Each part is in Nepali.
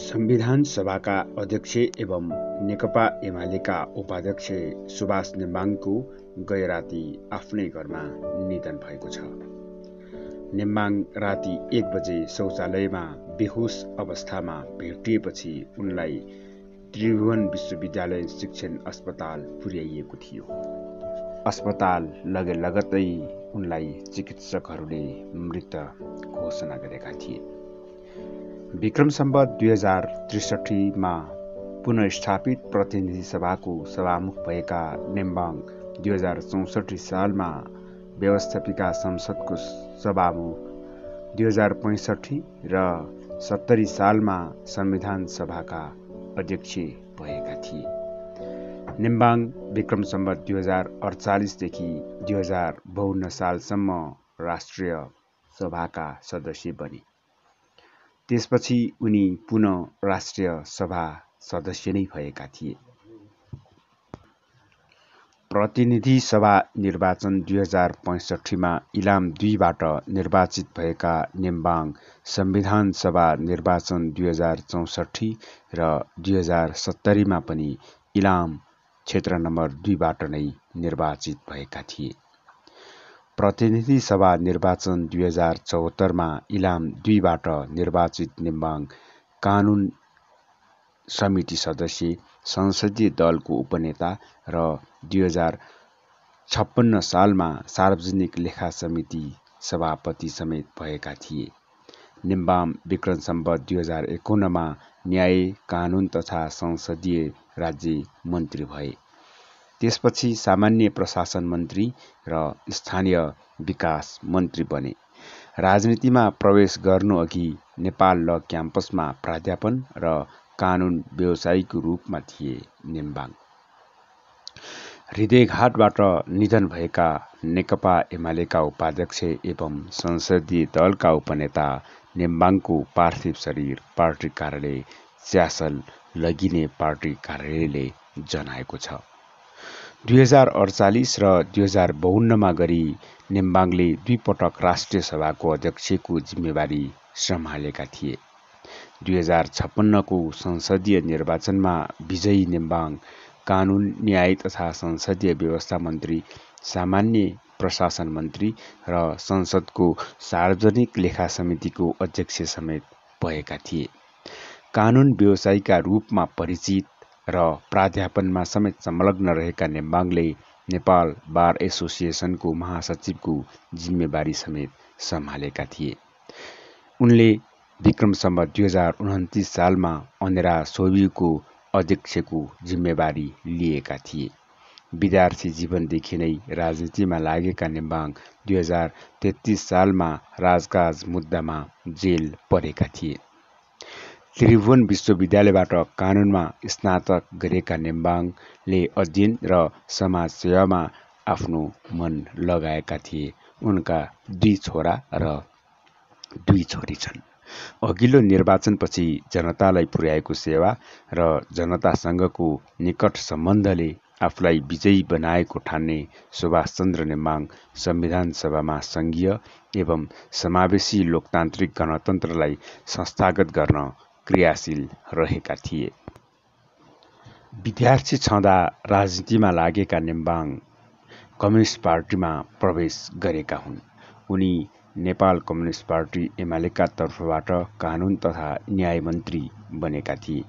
संविधान सभाका अध्यक्ष एवं नेकपा एमालेका उपाध्यक्ष सुभाष नेम्बाङको गए आफ्नै घरमा निधन भएको छ नेम्बाङ राति एक बजे शौचालयमा बेहोस अवस्थामा भेटिएपछि उनलाई त्रिभुवन विश्वविद्यालय शिक्षण अस्पताल पुर्याइएको थियो अस्पताल लगे लगतै उनलाई चिकित्सकहरूले मृत घोषणा गरेका थिए विक्रम सम्बत दुई हजार त्रिसठीमा पुनस्थापित प्रतिनिधि सभाको सभामुख भएका नेम्बाङ दुई हजार चौसठी सालमा व्यवस्थापिका संसदको सभामुख दुई हजार पैँसठी र सत्तरी सालमा संविधान सभाका अध्यक्ष भएका थिए निम्बाङ विक्रम सम्बत दुई हजार अडचालिसदेखि दुई हजार बाहन्न सालसम्म राष्ट्रिय सभाका सदस्य बने त्यसपछि उनी पुनः राष्ट्रिय सभा सदस्य नै भएका थिए प्रतिनिधि सभा निर्वाचन दुई हजार पैँसठीमा इलाम दुईबाट निर्वाचित भएका नेम्बाङ संविधान सभा निर्वाचन दुई हजार चौसठी र दुई हजार सत्तरीमा पनि इलाम क्षेत्र नम्बर दुईबाट नै निर्वाचित भएका थिए प्रतिनिधि सभा निर्वाचन दुई हजार चौहत्तरमा इलाम दुईबाट निर्वाचित निम्बाङ कानुन समिति सदस्य संसदीय दलको उपनेता र दुई हजार छप्पन्न सालमा सार्वजनिक लेखा समिति सभापति समेत भएका थिए निम्बाम विक्रम सम्बत दुई हजार एकाउन्नमा न्याय कानुन तथा संसदीय राज्य मन्त्री भए त्यसपछि सामान्य प्रशासन मन्त्री र स्थानीय विकास मन्त्री बने राजनीतिमा प्रवेश गर्नुअघि नेपाल ल क्याम्पसमा प्राध्यापन र कानुन व्यवसायीको रूपमा थिए नेम्बाङ हृदयघाटबाट निधन भएका नेकपा एमालेका उपाध्यक्ष एवं संसदीय दलका उपनेता नेम्बाङको पार्थिव शरीर पार्टी कार्यालय च्यासल लगिने पार्टी कार्यालयले जनाएको छ दुई र दुई हजार बाहन्नमा गरी नेम्बाङले दुईपटक राष्ट्रिय सभाको अध्यक्षको जिम्मेवारी सम्हालेका थिए दुई हजार छप्पन्नको संसदीय निर्वाचनमा विजयी नेम्बाङ कानुन न्याय तथा संसदीय व्यवस्था मन्त्री सामान्य प्रशासन मन्त्री र संसदको सार्वजनिक लेखा समितिको अध्यक्ष समेत भएका थिए कानुन व्यवसायीका रूपमा परिचित र प्राध्यापनमा समेत संलग्न रहेका नेम्बाङले नेपाल बार एसोसिएसनको महासचिवको जिम्मेवारी समेत सम्हालेका थिए उनले विक्रम सम्बत दुई हजार उन्तिस सालमा अनेरा सोभिको अध्यक्षको जिम्मेवारी लिएका थिए विद्यार्थी जीवनदेखि नै राजनीतिमा लागेका नेम्बाङ दुई हजार तेत्तिस सालमा राजकाज मुद्दामा जेल परेका थिए त्रिभुवन विश्वविद्यालयबाट कानुनमा स्नातक गरेका नेम्बाङले अध्ययन र समाजसेवामा आफ्नो मन लगाएका थिए उनका दुई छोरा र दुई छोरी छन् अघिल्लो निर्वाचनपछि जनतालाई पुर्याएको सेवा र जनतासँगको निकट सम्बन्धले आफूलाई विजयी बनाएको ठान्ने सुभाषचन्द्र नेमाङ संविधान सभामा सङ्घीय एवं समावेशी लोकतान्त्रिक गणतन्त्रलाई संस्थागत गर्न क्रियाशील रहेका थिए विद्यार्थी छँदा राजनीतिमा लागेका निम्बाङ कम्युनिस्ट पार्टीमा प्रवेश गरेका हुन् उनी नेपाल कम्युनिस्ट पार्टी एमालेका तर्फबाट कानुन तथा न्याय मन्त्री बनेका थिए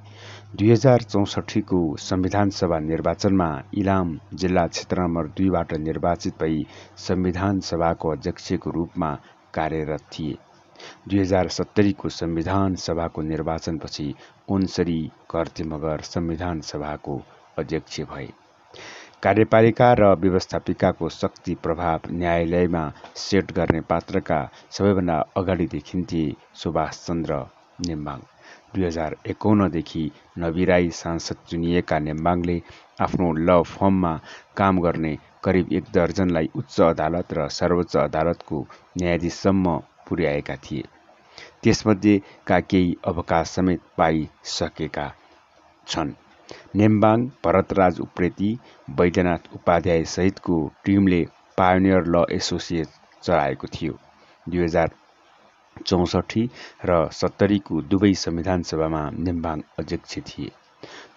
दुई हजार चौसठीको संविधानसभा निर्वाचनमा इलाम जिल्ला क्षेत्र नम्बर दुईबाट निर्वाचित भई संविधान सभाको अध्यक्षको रूपमा कार्यरत थिए दुई हजार सत्तरीको संविधान सभाको निर्वाचनपछि उनसरी कर्ति मगर संविधान सभाको अध्यक्ष भए कार्यपालिका र व्यवस्थापिकाको शक्ति प्रभाव न्यायालयमा सेट गर्ने पात्रका सबैभन्दा अगाडि देखिन्थे सुभाषचन्द्र नेम्बाङ दुई हजार एकाउन्नदेखि नबिराई सांसद चुनिएका नेम्बाङले आफ्नो ल फर्ममा काम गर्ने करिब एक दर्जनलाई उच्च अदालत र सर्वोच्च अदालतको न्यायाधीशसम्म पुर्याएका थिए त्यसमध्येका केही अवकाश समेत पाइसकेका छन् नेम्बाङ भरतराज उप्रेती वैद्यनाथ उपाध्याय सहितको टिमले पायोनियर ल एसोसिएट चलाएको थियो दुई हजार चौसठी र सत्तरीको दुवै संविधान सभामा नेम्बाङ अध्यक्ष थिए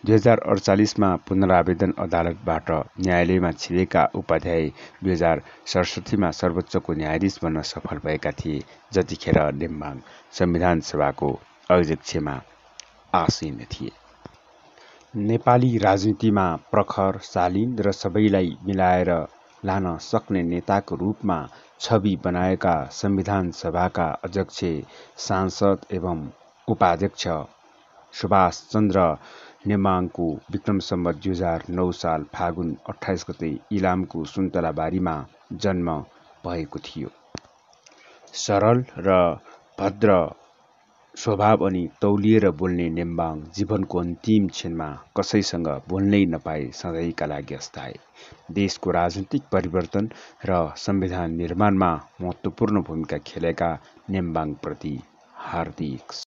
दुई हजार अडचालिसमा पुनरावेदन अदालतबाट न्यायालयमा छिरेका उपाध्याय दुई हजार सडसठीमा सर्वोच्चको न्यायाधीश बन्न सफल भएका थिए जतिखेर नेम्बाङ संविधान सभाको अध्यक्षमा आसीन थिए नेपाली राजनीतिमा प्रखर शालीन र सबैलाई मिलाएर लान सक्ने नेताको रूपमा छवि बनाएका संविधान सभाका अध्यक्ष सांसद एवं उपाध्यक्ष सुभाषचन्द्र नेमाङको विक्रम सम्बर दुई हजार नौ साल फागुन अठाइस गते इलामको सुन्तलाबारीमा जन्म भएको थियो सरल र भद्र स्वभाव अनि तौलिएर बोल्ने नेम्बाङ जीवनको अन्तिम क्षणमा कसैसँग बोल्नै नपाए सधैँका लागि अस्ताए देशको राजनीतिक परिवर्तन र संविधान निर्माणमा महत्त्वपूर्ण भूमिका खेलेका नेम्बाङप्रति हार्दिक